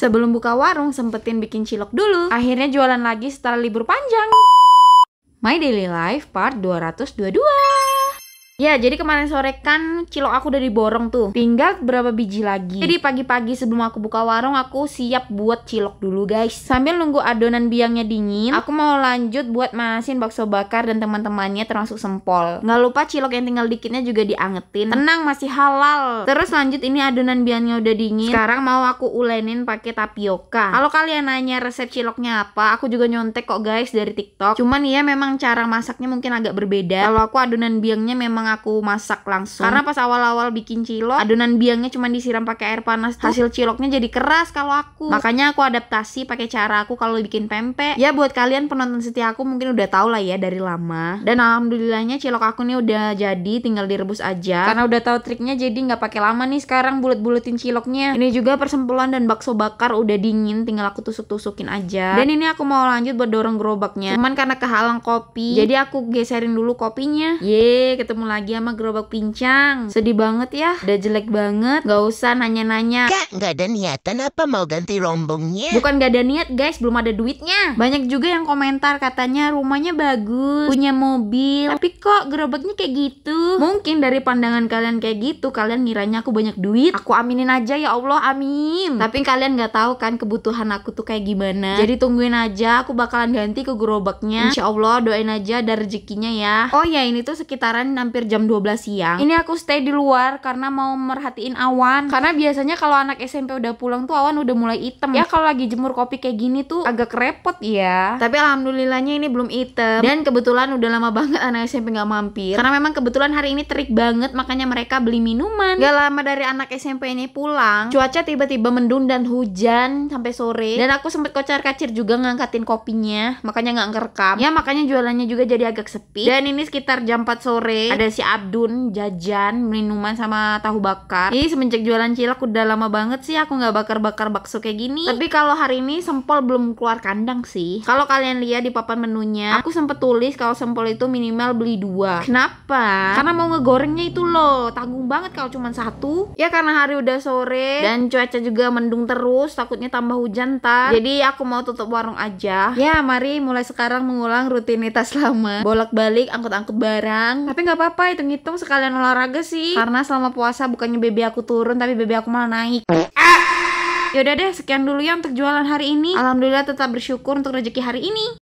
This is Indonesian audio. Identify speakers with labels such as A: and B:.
A: Sebelum buka warung, sempetin bikin cilok dulu. Akhirnya jualan lagi setelah libur panjang. My Daily Life Part 222. Ya, jadi kemarin sore kan cilok aku udah diborong tuh. Tinggal berapa biji lagi. Jadi pagi-pagi sebelum aku buka warung, aku siap buat cilok dulu guys. Sambil nunggu adonan biangnya dingin, aku mau lanjut buat masin bakso bakar dan teman-temannya termasuk sempol. Nggak lupa cilok yang tinggal dikitnya juga diangetin. Tenang, masih halal. Terus lanjut ini adonan biangnya udah dingin. Sekarang mau aku ulenin pakai tapioka. Kalau kalian nanya resep ciloknya apa, aku juga nyontek kok guys dari TikTok. Cuman ya memang cara masaknya mungkin agak berbeda. Kalau aku adonan biangnya memang aku masak langsung. Karena pas awal-awal bikin cilok, adonan biangnya cuma disiram pakai air panas. Tuh. Hasil ciloknya jadi keras kalau aku. Makanya aku adaptasi pakai cara aku kalau bikin pempek. Ya buat kalian penonton setia aku mungkin udah tau lah ya dari lama. Dan alhamdulillahnya cilok aku nih udah jadi, tinggal direbus aja. Karena udah tahu triknya jadi nggak pakai lama nih sekarang bulet-buletin ciloknya. Ini juga persempulan dan bakso bakar udah dingin, tinggal aku tusuk-tusukin aja. Dan ini aku mau lanjut buat dorong gerobaknya. Cuman karena kehalang kopi, jadi aku geserin dulu kopinya. Ye, ketemu lagi lagi sama gerobak pincang. Sedih banget ya, udah jelek banget. Gak usah nanya-nanya. Kak, gak ada niatan apa mau ganti rombongnya? Bukan gak ada niat guys, belum ada duitnya. Banyak juga yang komentar katanya rumahnya bagus, punya mobil. Tapi kok gerobaknya kayak gitu? Mungkin dari pandangan kalian kayak gitu, kalian ngiranya aku banyak duit. Aku aminin aja ya Allah, amin. Tapi kalian gak tahu kan kebutuhan aku tuh kayak gimana. Jadi tungguin aja, aku bakalan ganti ke gerobaknya. Insya Allah doain aja ada rezekinya ya. Oh ya ini tuh sekitaran hampir jam jam 12 siang. Ini aku stay di luar karena mau merhatiin awan. Karena biasanya kalau anak SMP udah pulang tuh awan udah mulai hitam. Ya kalau lagi jemur kopi kayak gini tuh agak repot ya. Tapi alhamdulillahnya ini belum hitam. Dan kebetulan udah lama banget anak SMP nggak mampir. Karena memang kebetulan hari ini terik banget makanya mereka beli minuman. Gak lama dari anak SMP ini pulang, cuaca tiba-tiba mendung dan hujan sampai sore. Dan aku sempet kocar-kacir juga ngangkatin kopinya, makanya nggak ngerekam. Ya makanya jualannya juga jadi agak sepi. Dan ini sekitar jam 4 sore. Ada si Abdun jajan minuman sama tahu bakar. Ini semenjak jualan cilok udah lama banget sih aku nggak bakar-bakar bakso kayak gini. Tapi kalau hari ini sempol belum keluar kandang sih. Kalau kalian lihat di papan menunya, aku sempet tulis kalau sempol itu minimal beli dua. Kenapa? Karena mau ngegorengnya itu loh, tanggung banget kalau cuma satu. Ya karena hari udah sore dan cuaca juga mendung terus, takutnya tambah hujan tar. Jadi aku mau tutup warung aja. Ya mari mulai sekarang mengulang rutinitas lama, bolak-balik angkut-angkut barang. Tapi nggak apa-apa apa hitung-hitung sekalian olahraga sih. Karena selama puasa bukannya baby aku turun tapi baby aku malah naik. Ah! Yaudah deh, sekian dulu ya untuk jualan hari ini. Alhamdulillah tetap bersyukur untuk rezeki hari ini.